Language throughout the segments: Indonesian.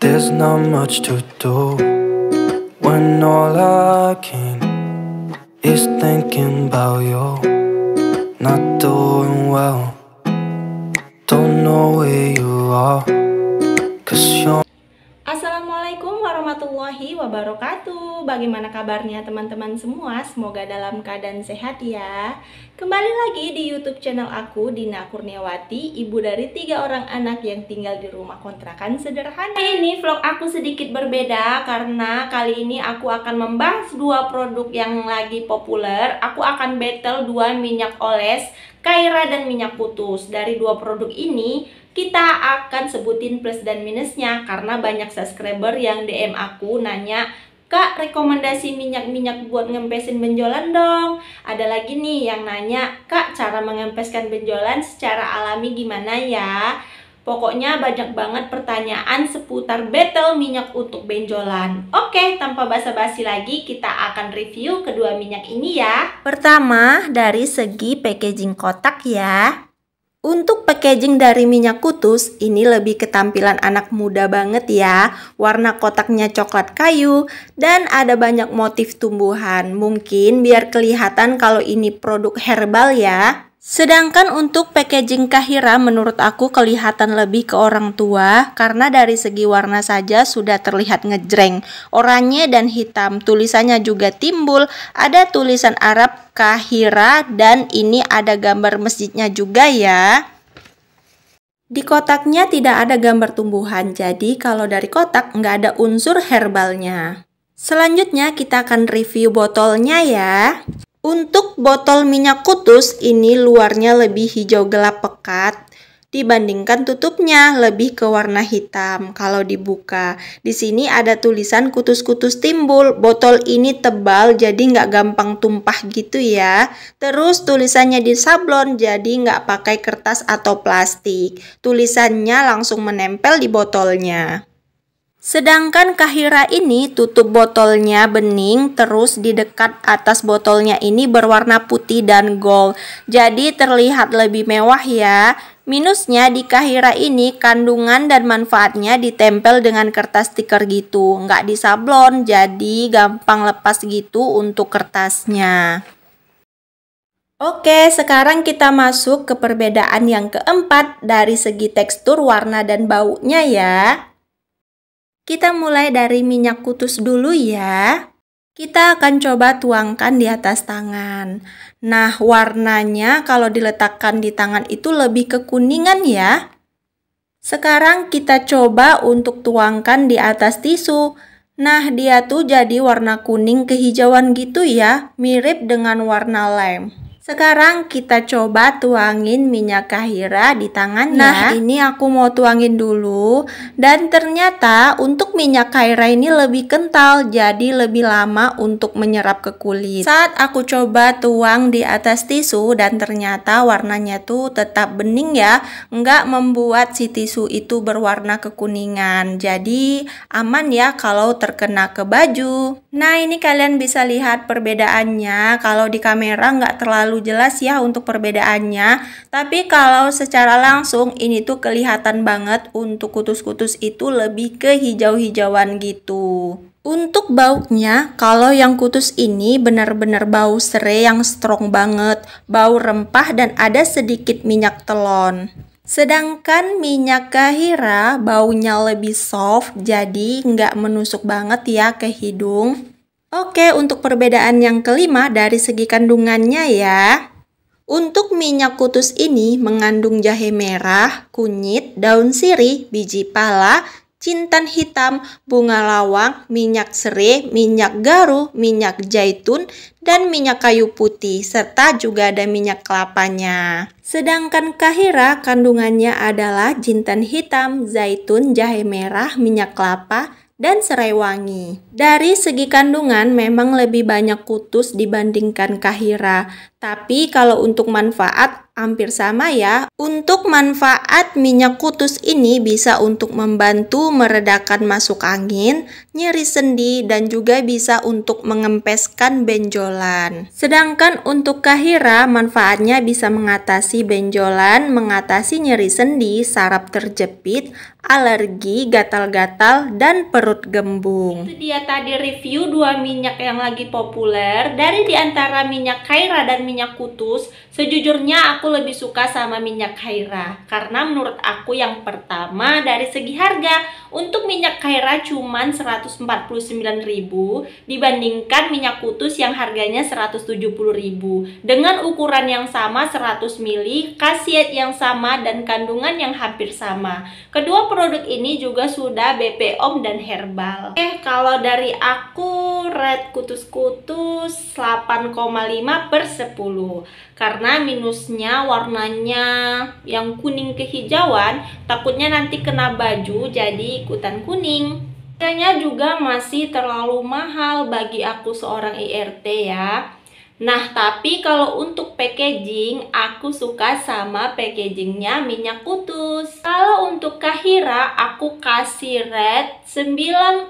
There's not much to do when all I can is thinking about you. Not doing well, don't know where you are, cause you're. warahmatullahi wabarakatuh Bagaimana kabarnya teman-teman semua? Semoga dalam keadaan sehat ya Kembali lagi di youtube channel aku Dina Kurniawati Ibu dari tiga orang anak yang tinggal di rumah kontrakan sederhana ini vlog aku sedikit berbeda Karena kali ini aku akan membahas dua produk yang lagi populer Aku akan battle dua minyak oles Kaira dan minyak putus Dari dua produk ini kita akan sebutin plus dan minusnya karena banyak subscriber yang DM aku nanya Kak, rekomendasi minyak-minyak buat ngempesin benjolan dong. Ada lagi nih yang nanya, Kak, cara mengempeskan benjolan secara alami gimana ya? Pokoknya banyak banget pertanyaan seputar battle minyak untuk benjolan. Oke, tanpa basa-basi lagi, kita akan review kedua minyak ini ya. Pertama, dari segi packaging kotak ya. Untuk packaging dari minyak kutus, ini lebih ketampilan anak muda banget ya. Warna kotaknya coklat kayu dan ada banyak motif tumbuhan. Mungkin biar kelihatan kalau ini produk herbal ya. Sedangkan untuk packaging Kahira menurut aku kelihatan lebih ke orang tua karena dari segi warna saja sudah terlihat ngejreng. Oranye dan hitam, tulisannya juga timbul, ada tulisan Arab Kahira dan ini ada gambar masjidnya juga ya. Di kotaknya tidak ada gambar tumbuhan, jadi kalau dari kotak nggak ada unsur herbalnya. Selanjutnya kita akan review botolnya ya. Untuk botol minyak kutus ini luarnya lebih hijau gelap pekat dibandingkan tutupnya lebih ke warna hitam kalau dibuka. Di sini ada tulisan kutus-kutus timbul. Botol ini tebal jadi nggak gampang tumpah gitu ya. Terus tulisannya di sablon jadi nggak pakai kertas atau plastik. Tulisannya langsung menempel di botolnya. Sedangkan kahira ini tutup botolnya bening terus di dekat atas botolnya ini berwarna putih dan gold. Jadi terlihat lebih mewah ya. Minusnya di kahira ini kandungan dan manfaatnya ditempel dengan kertas stiker gitu. Nggak disablon jadi gampang lepas gitu untuk kertasnya. Oke, sekarang kita masuk ke perbedaan yang keempat dari segi tekstur, warna, dan baunya ya. Kita mulai dari minyak kutus dulu ya. Kita akan coba tuangkan di atas tangan. Nah, warnanya kalau diletakkan di tangan itu lebih kekuningan ya. Sekarang kita coba untuk tuangkan di atas tisu. Nah, dia tuh jadi warna kuning kehijauan gitu ya, mirip dengan warna lem. Sekarang kita coba tuangin minyak kahira di tangannya. Nah, ini aku mau tuangin dulu dan ternyata untuk minyak kahira ini lebih kental jadi lebih lama untuk menyerap ke kulit. Saat aku coba tuang di atas tisu dan ternyata warnanya tuh tetap bening ya, nggak membuat si tisu itu berwarna kekuningan. Jadi aman ya kalau terkena ke baju. Nah, ini kalian bisa lihat perbedaannya kalau di kamera nggak terlalu jelas ya untuk perbedaannya tapi kalau secara langsung ini tuh kelihatan banget untuk kutus-kutus itu lebih ke hijau-hijauan gitu untuk baunya, kalau yang kutus ini benar-benar bau serai yang strong banget, bau rempah dan ada sedikit minyak telon. Sedangkan minyak kahira baunya lebih soft, jadi nggak menusuk banget ya ke hidung. Oke, untuk perbedaan yang kelima dari segi kandungannya ya. Untuk minyak kutus ini mengandung jahe merah, kunyit, daun sirih, biji pala, cintan hitam, bunga lawang, minyak serai, minyak garu, minyak zaitun, dan minyak kayu putih, serta juga ada minyak kelapanya. Sedangkan kahira kandungannya adalah jintan hitam, zaitun, jahe merah, minyak kelapa, dan serai wangi. Dari segi kandungan memang lebih banyak kutus dibandingkan kahira, tapi kalau untuk manfaat hampir sama ya. Untuk manfaat minyak kutus ini bisa untuk membantu meredakan masuk angin, nyeri sendi, dan juga bisa untuk mengempeskan benjolan. Sedangkan untuk kahira manfaatnya bisa mengatasi benjolan, mengatasi nyeri sendi, saraf terjepit, alergi, gatal-gatal, dan perut gembung. Itu dia tadi review dua minyak yang lagi populer. Dari di minyak kaira dan minyak kutus, sejujurnya aku lebih suka sama minyak Kaira. Karena menurut aku yang pertama dari segi harga, untuk minyak Kaira cuman 149.000 dibandingkan minyak kutus yang harganya 170.000 dengan ukuran yang sama 100 ml, kasiat yang sama dan kandungan yang hampir sama. Kedua produk ini juga sudah BPOM dan herbal. Eh, kalau dari aku karet kutus-kutus 8,5 per 10 karena minusnya warnanya yang kuning kehijauan takutnya nanti kena baju jadi ikutan kuning kayaknya juga masih terlalu mahal bagi aku seorang IRT ya Nah, tapi kalau untuk packaging, aku suka sama packagingnya minyak kutus. Kalau untuk Kahira, aku kasih red 9,5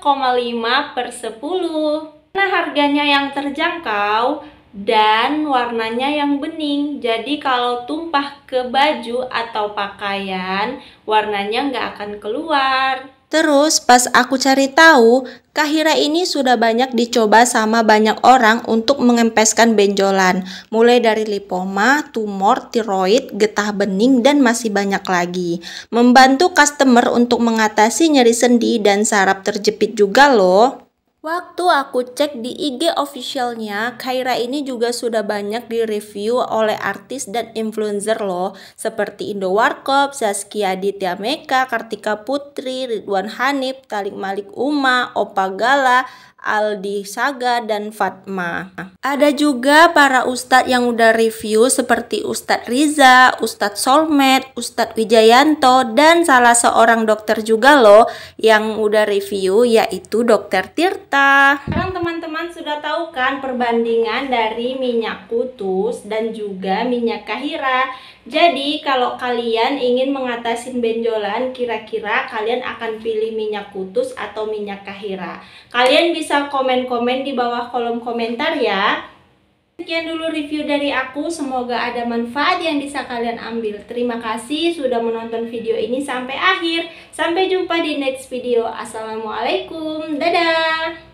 per 10. Karena harganya yang terjangkau dan warnanya yang bening. Jadi kalau tumpah ke baju atau pakaian, warnanya nggak akan keluar. Terus pas aku cari tahu, Kahira ini sudah banyak dicoba sama banyak orang untuk mengempeskan benjolan, mulai dari lipoma, tumor, tiroid, getah bening, dan masih banyak lagi. Membantu customer untuk mengatasi nyeri sendi dan saraf terjepit juga loh. Waktu aku cek di IG officialnya, Kaira ini juga sudah banyak direview oleh artis dan influencer loh, seperti Indo Warkop, Zaskia Aditya Meka, Kartika Putri, Ridwan Hanif, Talik Malik Uma, Opa Gala, Aldi Saga, dan Fatma. Ada juga para ustadz yang udah review seperti Ustadz Riza, Ustadz Solmed, Ustadz Wijayanto, dan salah seorang dokter juga loh yang udah review yaitu Dokter Tirta. Sekarang teman-teman teman-teman sudah tahu kan perbandingan dari minyak putus dan juga minyak kahira. Jadi kalau kalian ingin mengatasi benjolan, kira-kira kalian akan pilih minyak putus atau minyak kahira. Kalian bisa komen-komen di bawah kolom komentar ya. Sekian dulu review dari aku, semoga ada manfaat yang bisa kalian ambil. Terima kasih sudah menonton video ini sampai akhir. Sampai jumpa di next video. Assalamualaikum, dadah!